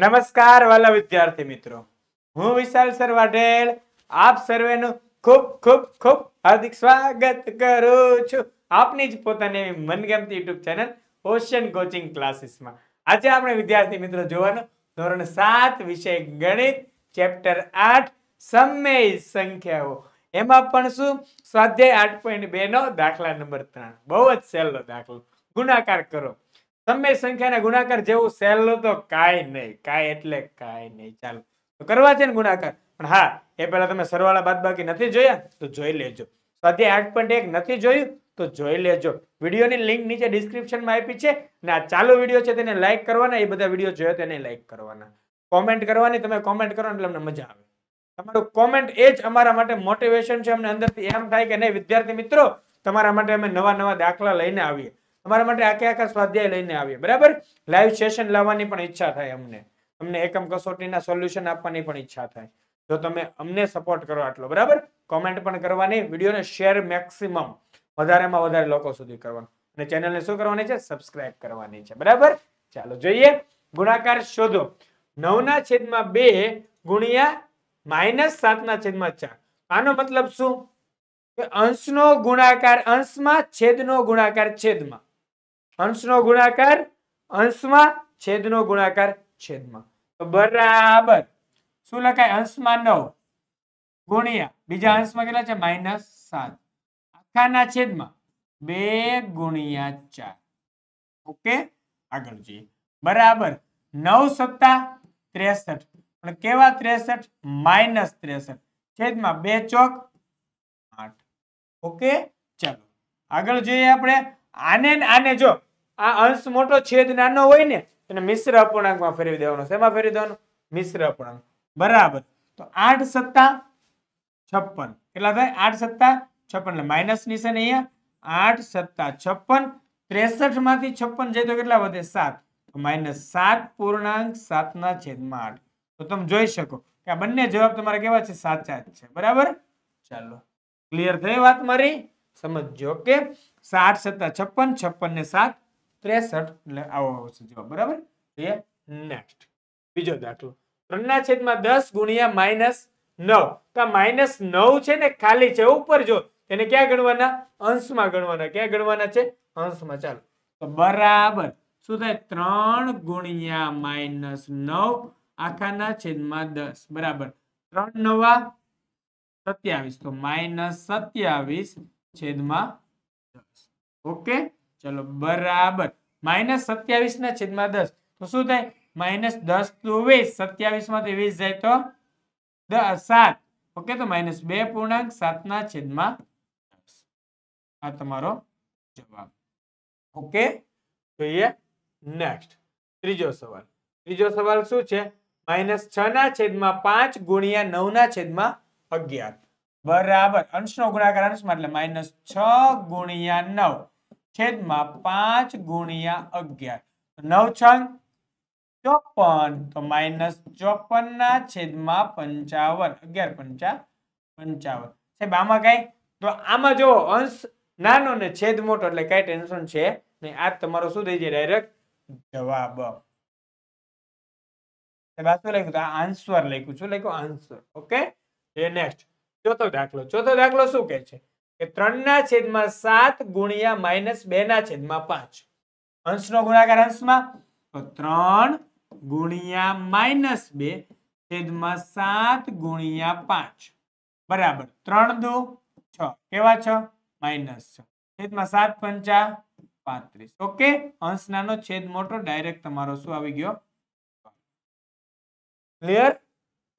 નમસ્કાર વાલા વિદ્યાર્થી મિત્રો હું વિશાલ સર વાઢેલ આપ સર્વેનું ખૂબ ખૂબ ખૂબ હાર્દિક સ્વાગત કરું છું આપની જ પોતાની મનગમતી યુટ્યુબ ચેનલ ઓશિયન કોચિંગ ક્લાસીસમાં આજે આપણે વિદ્યાર્થી મિત્રો જોવાનું ધોરણ સાત વિષય ગણિત ચેપ્ટર આઠ સમય સંખ્યાઓ એમાં પણ શું સ્વાધ્યાય આઠ પોઈન્ટ બે નો દાખલા નંબર ત્રણ બહુ જ સહેલો દાખલો ગુણાકાર કરો તમે સંખ્યાના ગુણાકાર જેવું સહેલું તો કાંઈ નહીં કાંઈ એટલે કાંઈ નહીં ચાલો તો કરવા છે ને ગુણાકાર પણ હા એ પહેલા તમે સરવાળા બાદ બાકી નથી જોયા તો જોઈ લેજો સ્વાધ્યાય આઠ પોઈન્ટ એક નથી જોયું તો જોઈ લેજો વિડીયોની લિંક નીચે ડિસ્ક્રિપ્શનમાં આપી છે અને આ ચાલુ વિડીયો છે તેને લાઇક કરવાના એ બધા વિડીયો જોયો તેને લાઇક કરવાના કોમેન્ટ કરવાની તમે કોમેન્ટ કરો એટલે અમને મજા આવે તમારું કોમેન્ટ એ જ અમારા માટે મોટિવેશન છે અમને અંદરથી એમ થાય કે નહીં વિદ્યાર્થી મિત્રો તમારા માટે અમે નવા નવા દાખલા લઈને આવીએ તમારા માટે આખે આખા સ્વાધ્યાય લઈને આવીએ બરાબર લાઈવ સેશન લાવવાની પણ ઈચ્છા થાય અમને તમને એકમ કસોટીના સોલ્યુશન આપવાની પણ ઈચ્છા થાય જો તમે અમને સપોર્ટ કરો આટલો બરાબર કોમેન્ટ પણ કરવાની વિડીયોને શેર મેક્સિમમ વધારેમાં વધારે લોકો સુધી કરવાનું અને ચેનલને શું કરવાની છે સબસ્ક્રાઇબ કરવાની છે બરાબર ચાલો જોઈએ ગુણાકાર શોધો નવના છેદમાં બે ગુણ્યા માઇનસ સાતના છેદમાં ચાર આનો મતલબ શું કે અંશનો ગુણાકાર અંશમાં છેદનો ગુણાકાર છેદમાં અંશનો ગુણાકાર અંશમાં છેદનો ગુણાકાર છેદમાં તો બરાબર શું લખાય અંશમાં નવ ગુણ્યા બીજા અંશમાં કેટલા છે માઇનસ સાત આખાના છેદમાં બે ગુણ્યા ચાર ઓકે આગળ જોઈએ બરાબર નવ સત્તા ત્રેસઠ પણ કેવા ત્રેસઠ માઇનસ ત્રેસઠ છેદમાં બે ચોક આઠ ઓકે ચાલો આગળ જોઈએ આપણે આને આને જો આ અંશ મોટો છેદ નાનો હોય ને એને મિશ્ર અપૂર્ણાંકમાં ફેરવી દેવાનો શેમાં ફેરવી દેવાનો મિશ્ર અપૂર્ણાંક બરાબર તો આઠ સત્તા છપ્પન કેટલા થાય આઠ સત્તા છપ્પન એટલે માઇનસ ને અહીંયા આઠ સત્તા છપ્પન ત્રેસઠ માંથી છપ્પન જાય તો કેટલા વધે સાત માઇનસ સાત પૂર્ણાંક સાતના છેદમાં આઠ તો તમે જોઈ શકો કે આ બંને જવાબ તમારા કેવા છે સાચા જ છે બરાબર ચાલો ક્લિયર થઈ વાત મારી સમજો કે સાઠ સત્તા છપ્પન છપ્પન ને સાત ત્રેસઠ એટલે આવો આવશે જવાબ બરાબર નેક્સ્ટ બીજો દાખલો ત્રણના છેદમાં દસ ગુણ્યા માઇનસ નવ તો માઇનસ નવ છે ને ખાલી છે ઉપર જો એને ક્યાં ગણવાના અંશમાં ગણવાના ક્યાં ગણવાના છે અંશમાં ચાલો તો બરાબર શું થાય ત્રણ ગુણ્યા માઇનસ નવ આખાના છેદમાં દસ બરાબર ત્રણ નવા સત્યાવીસ તો માઇનસ સત્યાવીસ છેદમાં ઓકે ચલો બરાબર માઇનસ સત્યાવીસ ના છેદમાં દસ તો શું થાય માઇનસ દસ તો વીસ સત્યાવીસ માંથી વીસ જાય તો સાત ઓકે તો માઇનસ બે પૂર્ણાંક સાત ના છેદમાં આ તમારો જવાબ ઓકે જોઈએ નેક્સ્ટ ત્રીજો સવાલ ત્રીજો સવાલ શું છે માઇનસ છ ના છેદમાં પાંચ ગુણ્યા નવ ના છેદમાં અગિયાર બરાબર અંશનો ગુણાકાર અંશમાં એટલે માઇનસ છ ગુણ્યા નવ છેદમાં પાંચ ગુણ્યા અગિયાર નવ છ ચોપન તો માઇનસ ચોપન ના છેદમાં પંચાવન અગિયાર પંચા પંચાવન સાહેબ આમાં કઈ તો આમાં જો અંશ નાનો ને છેદ મોટો એટલે કઈ ટેન્શન છે નહીં આ તમારો શું થઈ જાય ડાયરેક્ટ જવાબ આ શું લખ્યું આન્સર લખ્યું છું લખ્યું આન્સર ઓકે નેક્સ્ટ ચોથો દાખલો ચોથો દાખલો શું કહે છે કે ત્રણ ના છેદમાં સાત ગુણ્યા માઇનસ બે ના છેદમાં પાંચ અંશ નો ગુણાકાર અંશમાં તો ત્રણ ગુણ્યા માઇનસ બે છેદમાં સાત ગુણ્યા પાંચ બરાબર ત્રણ દુ છ કેવા છ માઇનસ છ છેદમાં સાત પંચા પાંત્રીસ ઓકે અંશ નાનો છેદ મોટો ડાયરેક્ટ તમારો શું આવી ગયો ક્લિયર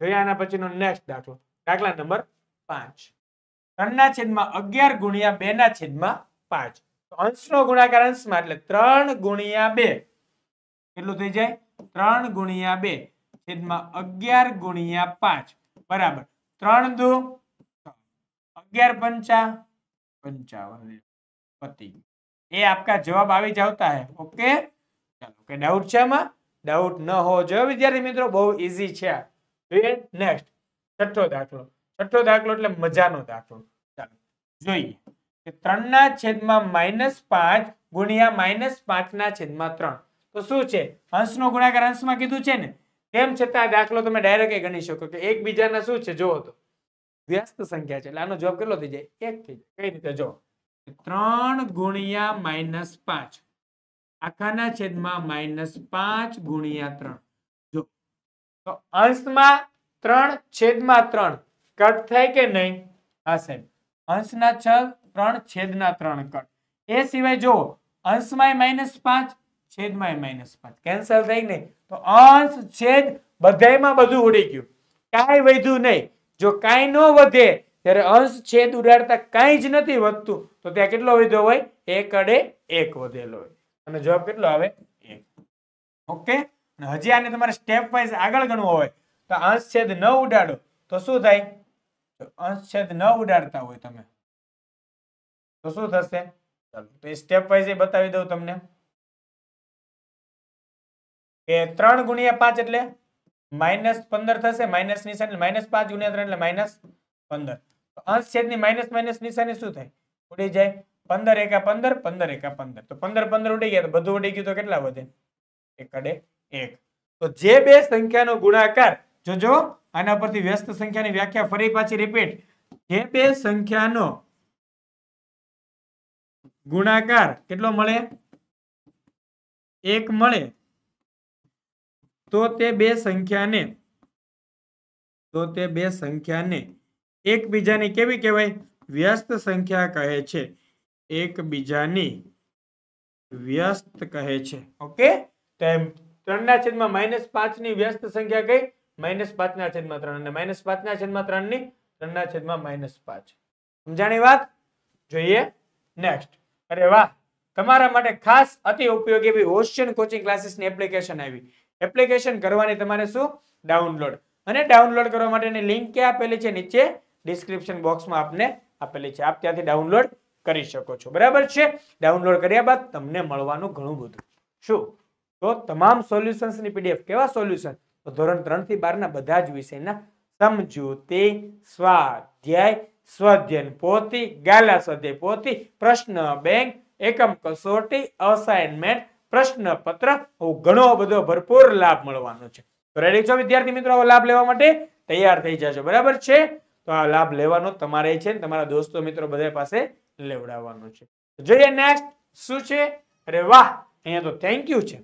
જોઈએ આના પછીનો નેક્સ્ટ દાખલો દાખલા નંબર પાંચ ત્રણના છેદમાં અગિયાર ગુણ્યા બે ના છેદમાં પાંચ અંશનો ગુણાકાર અંશમાં એટલે ત્રણ ગુણ્યા બે કેટલું થઈ જાય ત્રણ ગુણ્યા બે છેદમાં અગિયાર ગુણ્યા પાંચ બરાબર ત્રણ દુ અગિયાર પંચા પંચાવન પતિ એ આપકા જવાબ આવી જાવતા હે ઓકે ચાલો કે ડાઉટ છે આમાં ડાઉટ ન હોવો જોઈએ વિદ્યાર્થી મિત્રો બહુ ઈઝી છે જોઈએ નેક્સ્ટ છઠ્ઠો દાખલો છઠ્ઠો દાખલો એટલે મજાનો દાખલો ચાલો જોઈએ કે ત્રણના છેદમાં માઇનસ પાંચ ગુણ્યા માઇનસ પાંચના છેદમાં ત્રણ તો શું છે નો ગુણાકાર અંશમાં કીધું છે ને તેમ છતાં દાખલો તમે ડાયરેક્ટ ગણી શકો કે એકબીજાના શું છે જોવો તો વ્યસ્ત સંખ્યા છે એટલે આનો જવાબ કેટલો થઈ જાય એક થઈ જાય કઈ રીતે જો ત્રણ ગુણ્યા માઇનસ પાંચ આખાના છેદમાં માઇનસ પાંચ ગુણ્યા ત્રણ જો તો અંશમાં ત્રણ છેદમાં ત્રણ કટ થાય કે નહીં હશે અંશના છ ત્રણ છેદના ત્રણ કટ એ સિવાય જો અંશમાં માઇનસ પાંચ છેદમાં માઇનસ પાંચ કેન્સલ થઈ નહીં તો અંશ છેદ બધામાં બધું ઉડી ગયું કાંઈ વધ્યું નહીં જો કાંઈ ન વધે ત્યારે અંશ છેદ ઉડાડતા કાંઈ જ નથી વધતું તો ત્યાં કેટલો વધ્યો હોય એક અડે એક વધેલો હોય અને જવાબ કેટલો આવે એક ઓકે હજી આને તમારે સ્ટેપ વાઇઝ આગળ ગણવો હોય તો અંશ છેદ ન ઉડાડો તો શું થાય અંશછેદ ન ઉડાડતા હોય તમે તો શું થશે તો સ્ટેપ વાઇઝ બતાવી દઉં તમને કે ત્રણ ગુણ્યા પાંચ એટલે માઇનસ પંદર થશે માઇનસ નિશાન માઇનસ પાંચ ગુણ્યા ત્રણ એટલે માઇનસ પંદર અંશછેદની માઇનસ માઇનસ નિશાની શું થાય ઉડી જાય પંદર એકા પંદર પંદર એકા પંદર તો પંદર પંદર ઉડી ગયા તો બધું ઉડી ગયું તો કેટલા વધે એકડે એક તો જે બે સંખ્યાનો ગુણાકાર જોજો આના પરથી વ્યસ્ત સંખ્યાની વ્યાખ્યા ફરી પાછી રિપીટ જે બે સંખ્યાનો ગુણાકાર કેટલો મળે એક મળે તો તે બે સંખ્યાને તો તે બે સંખ્યાને એકબીજાની કેવી કહેવાય વ્યસ્ત સંખ્યા કહે છે એકબીજાની વ્યસ્ત કહે છે ઓકે તેમ ત્રણના છેદમાં માઇનસ પાંચની વ્યસ્ત સંખ્યા કઈ માઇનસ પાંચના છેદમાં ત્રણ અને માઇનસ પાંચના છેદમાં ત્રણની ત્રણના છેદમાં માઇનસ પાંચ સમજાણી વાત જોઈએ નેક્સ્ટ અરે વાહ તમારા માટે ખાસ અતિ ઉપયોગી એવી ઓશિયન કોચિંગ ક્લાસીસની એપ્લિકેશન આવી એપ્લિકેશન કરવાની તમારે શું ડાઉનલોડ અને ડાઉનલોડ કરવા માટેની લિંક ક્યાં આપેલી છે નીચે ડિસ્ક્રિપ્શન બોક્સમાં આપને આપેલી છે આપ ત્યાંથી ડાઉનલોડ કરી શકો છો બરાબર છે ડાઉનલોડ કર્યા બાદ તમને મળવાનું ઘણું બધું શું તો તમામ સોલ્યુશન્સની પીડીએફ કેવા સોલ્યુશન તો ધોરણ ત્રણથી બારના બધા જ વિષયના સમજૂતી સ્વાધ્યાય સ્વાધ્યાય પોથી ગાલા સ્વાધ્યાય પોતી પ્રશ્ન બેંક એકમ કસોટી અસાઇનમેન્ટ પ્રશ્નપત્ર આવું ઘણો બધો ભરપૂર લાભ મળવાનો છે રેડી છો વિદ્યાર્થી મિત્રો લાભ લેવા માટે તૈયાર થઈ જશો બરાબર છે તો આ લાભ લેવાનો તમારે છે તમારા દોસ્તો મિત્રો બધા પાસે લેવડાવવાનો છે જોઈએ નેક્સ્ટ શું છે અરે વાહ અહીંયા તો થેન્ક યુ છે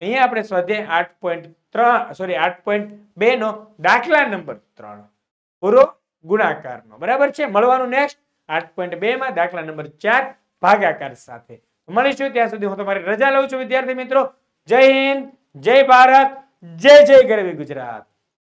અહીંયા આપણે સ્વાધ્યાય આઠ પોઈન્ટ ત્રણ સોરી આઠ પોઈન્ટ બે નો દાખલા નંબર ત્રણ પૂરો ગુણાકારનો બરાબર છે મળવાનું નેક્સ્ટ આઠ પોઈન્ટ બે માં દાખલા નંબર ચાર ભાગાકાર સાથે મળીશું ત્યાં સુધી હું તમારી રજા લઉં છું વિદ્યાર્થી મિત્રો જય હિન્દ જય ભારત જય જય ગરવી ગુજરાત